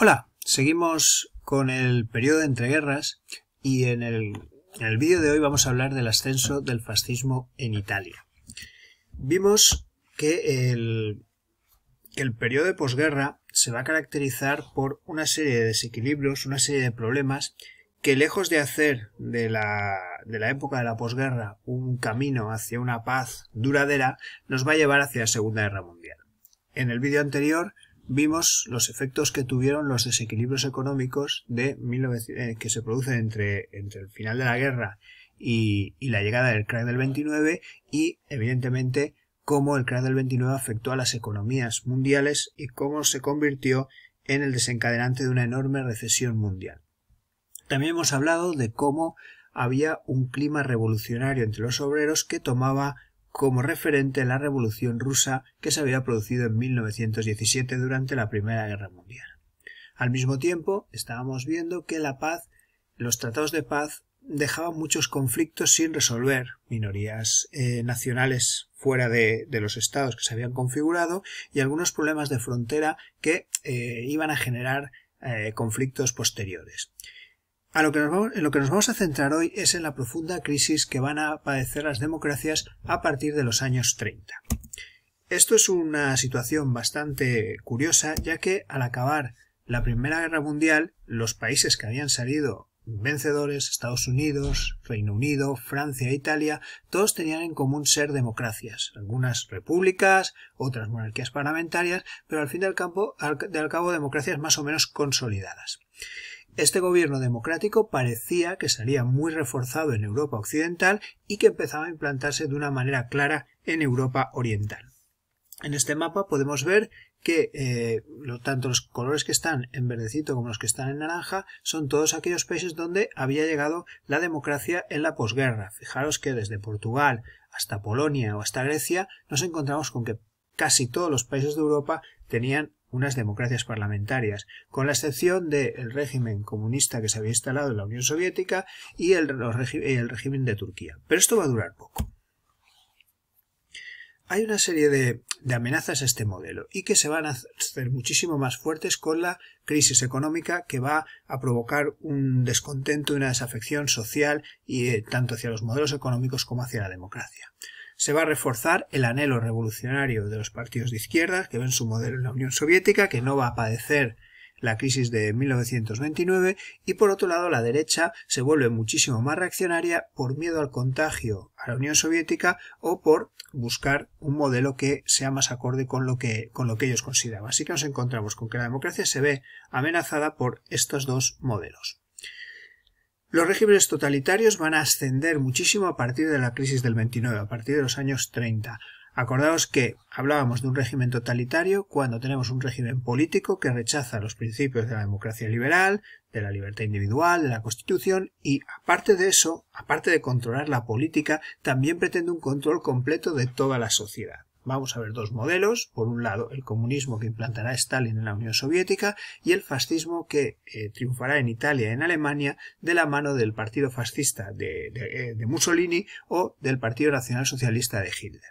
Hola, seguimos con el periodo de entreguerras y en el, vídeo de hoy vamos a hablar del ascenso del fascismo en Italia. Vimos que el, periodo de posguerra se va a caracterizar por una serie de desequilibrios, una serie de problemas que lejos de hacer de la, de la época de la posguerra un camino hacia una paz duradera, nos va a llevar hacia la Segunda Guerra Mundial. En el vídeo anterior vimos los efectos que tuvieron los desequilibrios económicos de eh, que se producen entre, entre el final de la guerra y, la llegada del crack del 29 y, evidentemente, cómo el crack del 29 afectó a las economías mundiales y cómo se convirtió en el desencadenante de una enorme recesión mundial. También hemos hablado de cómo había un clima revolucionario entre los obreros que tomaba como referente a la revolución rusa que se había producido en 1917 durante la Primera Guerra Mundial. Al mismo tiempo, estábamos viendo que la paz, los tratados de paz, dejaban muchos conflictos sin resolver, minorías eh, nacionales fuera de, los estados que se habían configurado y algunos problemas de frontera que eh, iban a generar eh, conflictos posteriores. A lo que en lo que nos vamos a centrar hoy es en la profunda crisis que van a padecer las democracias a partir de los años 30. Esto es una situación bastante curiosa, ya que al acabar la Primera Guerra Mundial, los países que habían salido vencedores, Estados Unidos, Reino Unido, Francia e Italia, todos tenían en común ser democracias, algunas repúblicas, otras monarquías parlamentarias, pero al fin del, campo, al, cabo democracias más o menos consolidadas. Este gobierno democrático parecía que salía muy reforzado en Europa occidental y que empezaba a implantarse de una manera clara en Europa oriental. En este mapa podemos ver que eh, tanto los colores que están en verdecito como los que están en naranja son todos aquellos países donde había llegado la democracia en la posguerra. Fijaros que desde Portugal hasta Polonia o hasta Grecia nos encontramos con que casi todos los países de Europa tenían unas democracias parlamentarias, con la excepción del régimen comunista que se había instalado en la Unión Soviética y el, régimen de Turquía. Pero esto va a durar poco hay una serie de, amenazas a este modelo y que se van a hacer muchísimo más fuertes con la crisis económica que va a provocar un descontento y una desafección social y eh, tanto hacia los modelos económicos como hacia la democracia se va a reforzar el anhelo revolucionario de los partidos de izquierda que ven su modelo en la Unión Soviética, que no va a padecer la crisis de 1929 y por otro lado la derecha se vuelve muchísimo más reaccionaria por miedo al contagio a la Unión Soviética o por buscar un modelo que sea más acorde con lo que, con lo que ellos consideraban. Así que nos encontramos con que la democracia se ve amenazada por estos dos modelos. Los regímenes totalitarios van a ascender muchísimo a partir de la crisis del 29, a partir de los años 30. Acordaos que hablábamos de un régimen totalitario cuando tenemos un régimen político que rechaza los principios de la democracia liberal, de la libertad individual, de la Constitución y, aparte de eso, aparte de controlar la política, también pretende un control completo de toda la sociedad. Vamos a ver dos modelos, por un lado el comunismo que implantará Stalin en la Unión Soviética y el fascismo que eh, triunfará en Italia y en Alemania de la mano del partido fascista eh, de, Mussolini o del partido Nacional Socialista de Hitler.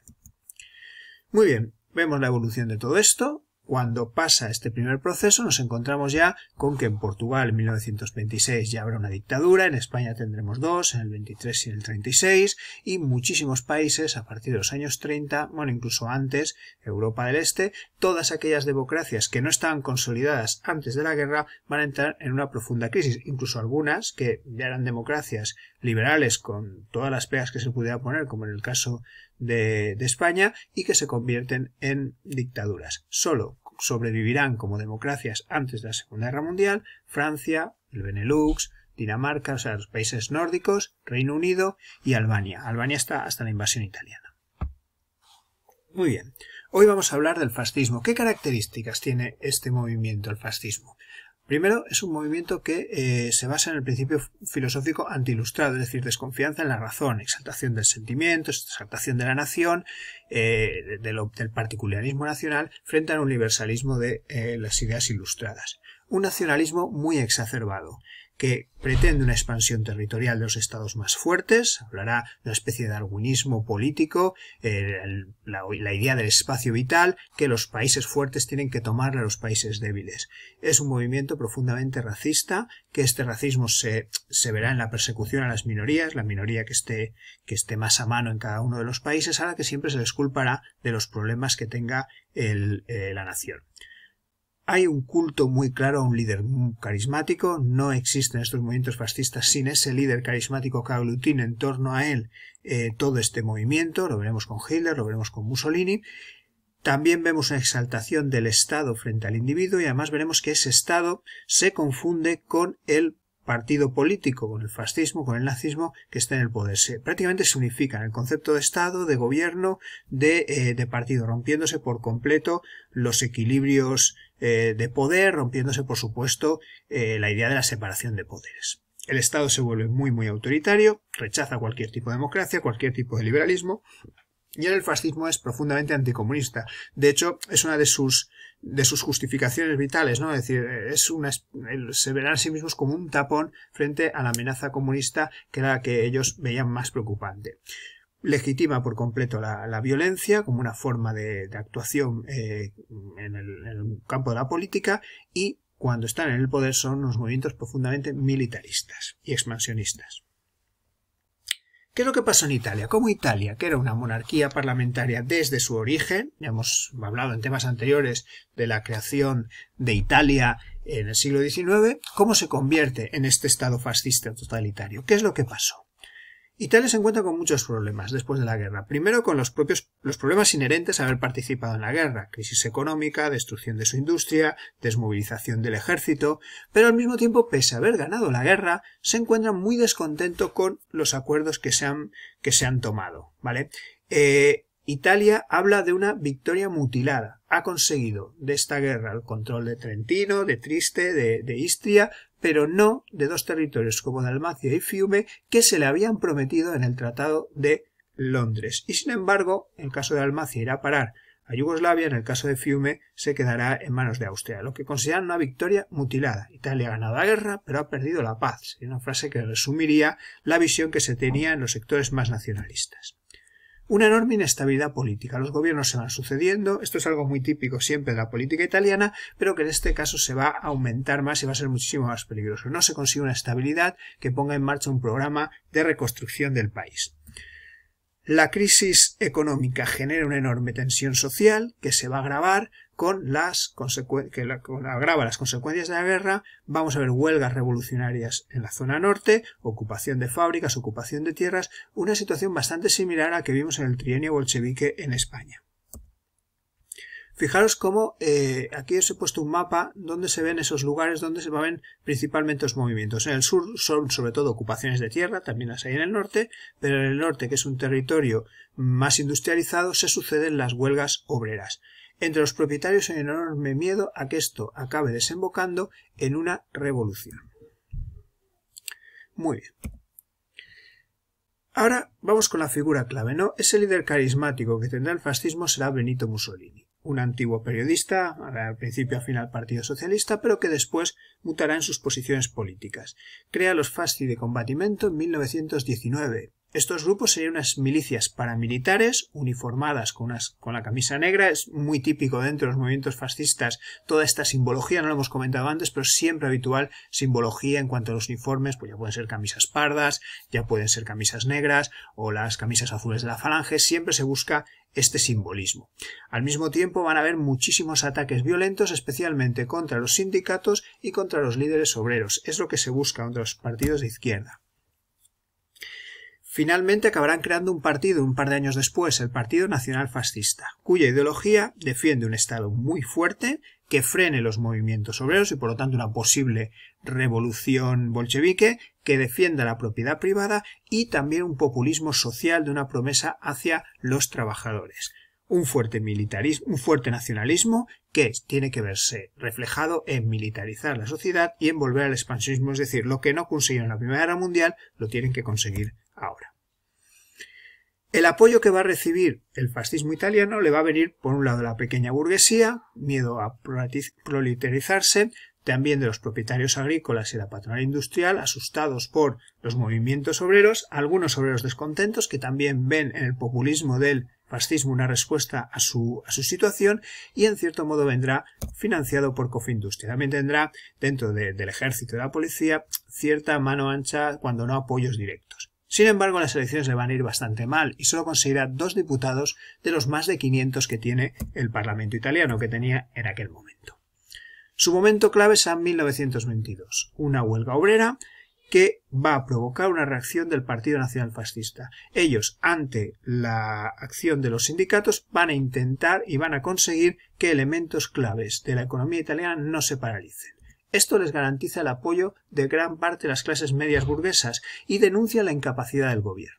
Muy bien, vemos la evolución de todo esto, cuando pasa este primer proceso nos encontramos ya con que en Portugal en 1926 ya habrá una dictadura, en España tendremos dos, en el 23 y en el 36, y muchísimos países a partir de los años 30, bueno, incluso antes, Europa del Este, todas aquellas democracias que no estaban consolidadas antes de la guerra van a entrar en una profunda crisis, incluso algunas que ya eran democracias liberales con todas las pegas que se pudiera poner, como en el caso de, de, España y que se convierten en dictaduras. Solo sobrevivirán como democracias antes de la Segunda Guerra Mundial, Francia, el Benelux, Dinamarca, o sea, los países nórdicos, Reino Unido y Albania. Albania está hasta la invasión italiana. Muy bien. Hoy vamos a hablar del fascismo. ¿Qué características tiene este movimiento, el fascismo? Primero, es un movimiento que eh, se basa en el principio filosófico antiilustrado, es decir, desconfianza en la razón, exaltación del sentimiento, exaltación de la nación, eh, del particularismo nacional, frente al universalismo de eh, las ideas ilustradas. Un nacionalismo muy exacerbado que pretende una expansión territorial de los estados más fuertes, hablará de una especie de darwinismo político, la, idea del espacio vital, que los países fuertes tienen que tomarle a los países débiles. Es un movimiento profundamente racista, que este racismo se, verá en la persecución a las minorías, la minoría que esté, que esté más a mano en cada uno de los países, a la que siempre se les culpará de los problemas que tenga eh, la nación. Hay un culto muy claro a un líder carismático, no existen estos movimientos fascistas sin ese líder carismático que aglutina en torno a él eh, todo este movimiento, lo veremos con Hitler, lo veremos con Mussolini. También vemos una exaltación del Estado frente al individuo y además veremos que ese Estado se confunde con el partido político, con el fascismo, con el nazismo, que está en el poder. Se, prácticamente se unifican el concepto de Estado, de gobierno, de, eh, partido, rompiéndose por completo los equilibrios eh, de poder, rompiéndose, por supuesto, eh, la idea de la separación de poderes. El Estado se vuelve muy, muy autoritario, rechaza cualquier tipo de democracia, cualquier tipo de liberalismo, y el fascismo es profundamente anticomunista. De hecho, es una de sus de sus justificaciones vitales, ¿no? Es decir, es una, se verán a sí mismos como un tapón frente a la amenaza comunista que era la que ellos veían más preocupante. Legitima por completo la, violencia como una forma de, actuación eh, en, el, en el campo de la política y cuando están en el poder son unos movimientos profundamente militaristas y expansionistas. ¿Qué es lo que pasó en Italia? Como Italia, que era una monarquía parlamentaria desde su origen, ya hemos hablado en temas anteriores de la creación de Italia en el siglo XIX, cómo se convierte en este Estado fascista totalitario. ¿Qué es lo que pasó? Italia se encuentra con muchos problemas después de la guerra. Primero con los propios los problemas inherentes a haber participado en la guerra, crisis económica, destrucción de su industria, desmovilización del ejército, pero al mismo tiempo, pese a haber ganado la guerra, se encuentra muy descontento con los acuerdos que se han, que se han tomado, ¿vale? Eh, Italia habla de una victoria mutilada. Ha conseguido de esta guerra el control de Trentino, de Triste, de, de Istria, pero no de dos territorios como Dalmacia y Fiume que se le habían prometido en el Tratado de Londres. Y sin embargo, el caso de Dalmacia irá a parar a Yugoslavia, en el caso de Fiume se quedará en manos de Austria, lo que consideran una victoria mutilada. Italia ha ganado la guerra, pero ha perdido la paz. Es una frase que resumiría la visión que se tenía en los sectores más nacionalistas una enorme inestabilidad política. Los gobiernos se van sucediendo, esto es algo muy típico siempre de la política italiana, pero que en este caso se va a aumentar más y va a ser muchísimo más peligroso. No se consigue una estabilidad que ponga en marcha un programa de reconstrucción del país. La crisis económica genera una enorme tensión social que se va a agravar con las que agrava las consecuencias de la guerra. Vamos a ver huelgas revolucionarias en la zona norte, ocupación de fábricas, ocupación de tierras, una situación bastante similar a la que vimos en el trienio bolchevique en España. Fijaros cómo eh, aquí os he puesto un mapa donde se ven esos lugares donde se ven principalmente los movimientos. En el sur son sobre todo ocupaciones de tierra, también las hay en el norte, pero en el norte, que es un territorio más industrializado, se suceden las huelgas obreras. Entre los propietarios hay un enorme miedo a que esto acabe desembocando en una revolución. Muy bien. Ahora vamos con la figura clave, ¿no? Ese líder carismático que tendrá el fascismo será Benito Mussolini un antiguo periodista, al principio al final Partido Socialista, pero que después mutará en sus posiciones políticas. Crea los fasci de combatimento en 1919 estos grupos serían unas milicias paramilitares uniformadas con, con la camisa negra. Es muy típico dentro de los movimientos fascistas toda esta simbología, no lo hemos comentado antes, pero siempre habitual simbología en cuanto a los uniformes, pues ya pueden ser camisas pardas, ya pueden ser camisas negras o las camisas azules de la falange, siempre se busca este simbolismo. Al mismo tiempo van a haber muchísimos ataques violentos, especialmente contra los sindicatos y contra los líderes obreros. Es lo que se busca contra los partidos de izquierda. Finalmente acabarán creando un partido un par de años después, el Partido Nacional Fascista, cuya ideología defiende un Estado muy fuerte que frene los movimientos obreros y por lo tanto una posible revolución bolchevique que defienda la propiedad privada y también un populismo social de una promesa hacia los trabajadores. Un fuerte militarismo, un fuerte nacionalismo que tiene que verse reflejado en militarizar la sociedad y en volver al expansionismo, es decir, lo que no consiguieron en la Primera Guerra Mundial lo tienen que conseguir ahora. El apoyo que va a recibir el fascismo italiano le va a venir, por un lado, la pequeña burguesía, miedo a proletarizarse, también de los propietarios agrícolas y la patronal industrial, asustados por los movimientos obreros, algunos obreros descontentos que también ven en el populismo del fascismo una respuesta a su, situación y en cierto modo vendrá financiado por Cofindustria. También tendrá dentro del ejército y de la policía cierta mano ancha cuando no apoyos directos. Sin embargo, las elecciones le van a ir bastante mal y solo conseguirá dos diputados de los más de 500 que tiene el Parlamento italiano, que tenía en aquel momento. Su momento clave es a 1922, una huelga obrera que va a provocar una reacción del Partido Nacional Fascista. Ellos, ante la acción de los sindicatos, van a intentar y van a conseguir que elementos claves de la economía italiana no se paralicen. Esto les garantiza el apoyo de gran parte de las clases medias burguesas y denuncia la incapacidad del gobierno.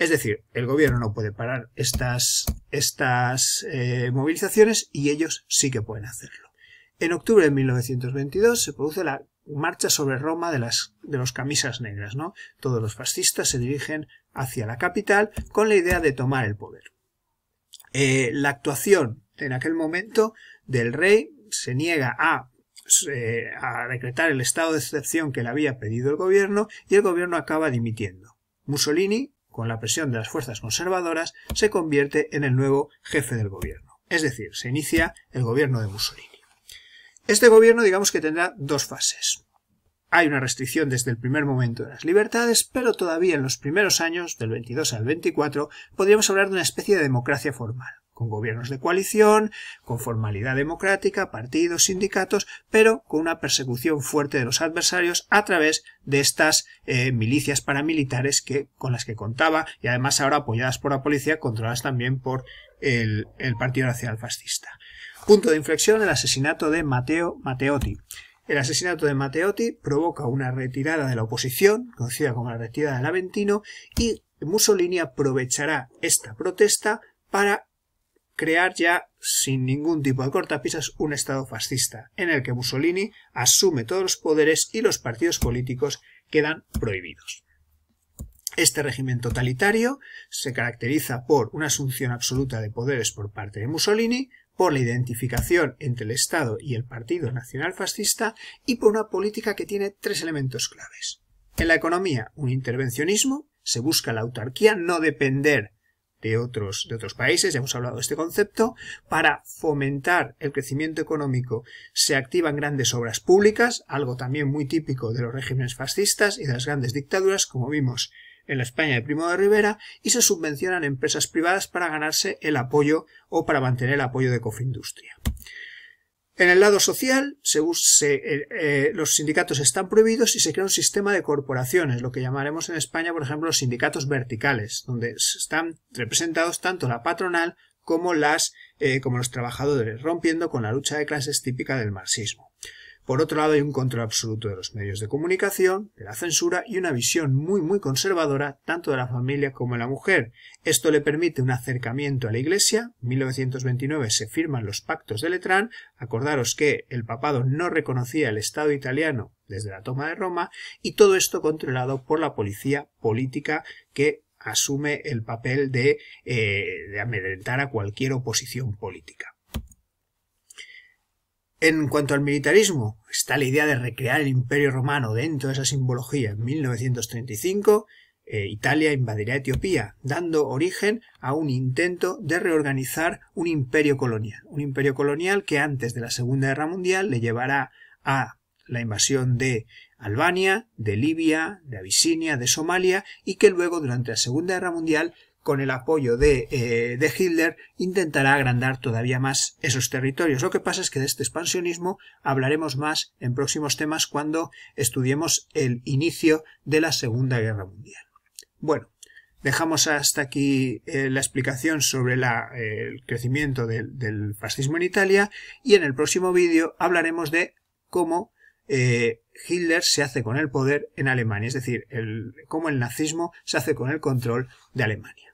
Es decir, el gobierno no puede parar estas, estas eh, movilizaciones y ellos sí que pueden hacerlo. En octubre de 1922 se produce la marcha sobre Roma de, las, de los camisas negras. ¿no? Todos los fascistas se dirigen hacia la capital con la idea de tomar el poder. Eh, la actuación en aquel momento del rey se niega a pues, eh, a decretar el estado de excepción que le había pedido el gobierno y el gobierno acaba dimitiendo. Mussolini, con la presión de las fuerzas conservadoras, se convierte en el nuevo jefe del gobierno. Es decir, se inicia el gobierno de Mussolini. Este gobierno digamos que tendrá dos fases. Hay una restricción desde el primer momento de las libertades, pero todavía en los primeros años, del 22 al 24, podríamos hablar de una especie de democracia formal con gobiernos de coalición, con formalidad democrática, partidos, sindicatos, pero con una persecución fuerte de los adversarios a través de estas eh, milicias paramilitares que, con las que contaba y además ahora apoyadas por la policía, controladas también por el, Partido Nacional Fascista. Punto de inflexión, el asesinato de Mateo Mateotti. El asesinato de Matteotti provoca una retirada de la oposición, conocida como la retirada del Aventino, y Mussolini aprovechará esta protesta para crear ya, sin ningún tipo de cortapisas, un Estado fascista, en el que Mussolini asume todos los poderes y los partidos políticos quedan prohibidos. Este régimen totalitario se caracteriza por una asunción absoluta de poderes por parte de Mussolini, por la identificación entre el Estado y el Partido Nacional Fascista y por una política que tiene tres elementos claves. En la economía, un intervencionismo, se busca la autarquía, no depender de otros, de otros países, ya hemos hablado de este concepto, para fomentar el crecimiento económico se activan grandes obras públicas, algo también muy típico de los regímenes fascistas y de las grandes dictaduras, como vimos en la España de Primo de Rivera, y se subvencionan empresas privadas para ganarse el apoyo o para mantener el apoyo de Cofindustria. En el lado social, se, eh, eh, los sindicatos están prohibidos y se crea un sistema de corporaciones, lo que llamaremos en España, por ejemplo, los sindicatos verticales, donde están representados tanto la patronal como, las, eh, como los trabajadores, rompiendo con la lucha de clases típica del marxismo. Por otro lado, hay un control absoluto de los medios de comunicación, de la censura y una visión muy muy conservadora tanto de la familia como de la mujer. Esto le permite un acercamiento a la Iglesia. En 1929 se firman los pactos de Letrán. Acordaros que el papado no reconocía el Estado italiano desde la toma de Roma y todo esto controlado por la policía política que asume el papel de, eh, de amedrentar a cualquier oposición política. En cuanto al militarismo, está la idea de recrear el imperio romano dentro de esa simbología. En 1935, eh, Italia invadirá Etiopía, dando origen a un intento de reorganizar un imperio colonial. Un imperio colonial que antes de la Segunda Guerra Mundial le llevará a la invasión de Albania, de Libia, de Abisinia, de Somalia y que luego durante la Segunda Guerra Mundial con el apoyo eh, de, Hitler, intentará agrandar todavía más esos territorios. Lo que pasa es que de este expansionismo hablaremos más en próximos temas cuando estudiemos el inicio de la Segunda Guerra Mundial. Bueno, Dejamos hasta aquí eh, la explicación sobre eh, el crecimiento del, fascismo en Italia y en el próximo vídeo hablaremos de cómo Hitler se hace con el poder en Alemania, es decir, cómo el nazismo se hace con el control de Alemania.